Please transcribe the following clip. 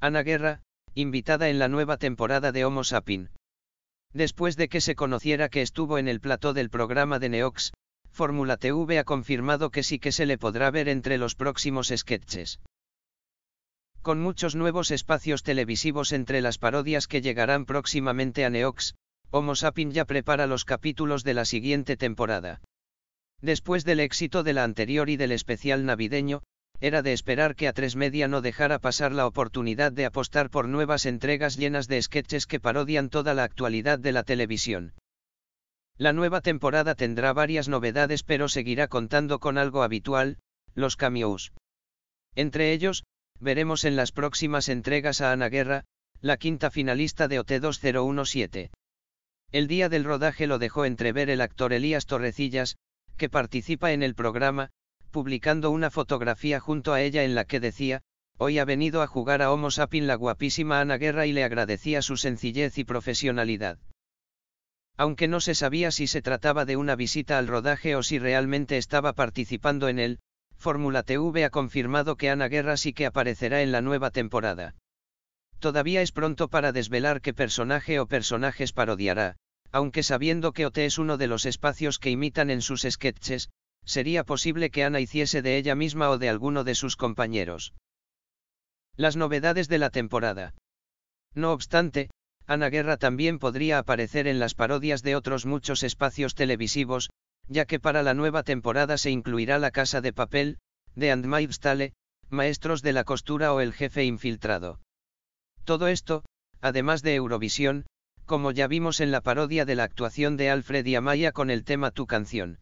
Ana Guerra, invitada en la nueva temporada de Homo Sapin. Después de que se conociera que estuvo en el plató del programa de Neox, Fórmula TV ha confirmado que sí que se le podrá ver entre los próximos sketches. Con muchos nuevos espacios televisivos entre las parodias que llegarán próximamente a Neox, Homo Sapin ya prepara los capítulos de la siguiente temporada. Después del éxito de la anterior y del especial navideño, era de esperar que a tres media no dejara pasar la oportunidad de apostar por nuevas entregas llenas de sketches que parodian toda la actualidad de la televisión. La nueva temporada tendrá varias novedades pero seguirá contando con algo habitual, los cameos. Entre ellos, veremos en las próximas entregas a Ana Guerra, la quinta finalista de OT2017. El día del rodaje lo dejó entrever el actor Elías Torrecillas, que participa en el programa, publicando una fotografía junto a ella en la que decía, hoy ha venido a jugar a Homo Sapin la guapísima Ana Guerra y le agradecía su sencillez y profesionalidad. Aunque no se sabía si se trataba de una visita al rodaje o si realmente estaba participando en él, Fórmula TV ha confirmado que Ana Guerra sí que aparecerá en la nueva temporada. Todavía es pronto para desvelar qué personaje o personajes parodiará, aunque sabiendo que OT es uno de los espacios que imitan en sus sketches, sería posible que Ana hiciese de ella misma o de alguno de sus compañeros. Las novedades de la temporada. No obstante, Ana Guerra también podría aparecer en las parodias de otros muchos espacios televisivos, ya que para la nueva temporada se incluirá La Casa de Papel, The Handmaid's Stale, Maestros de la Costura o El Jefe Infiltrado. Todo esto, además de Eurovisión, como ya vimos en la parodia de la actuación de Alfred y Amaya con el tema Tu canción.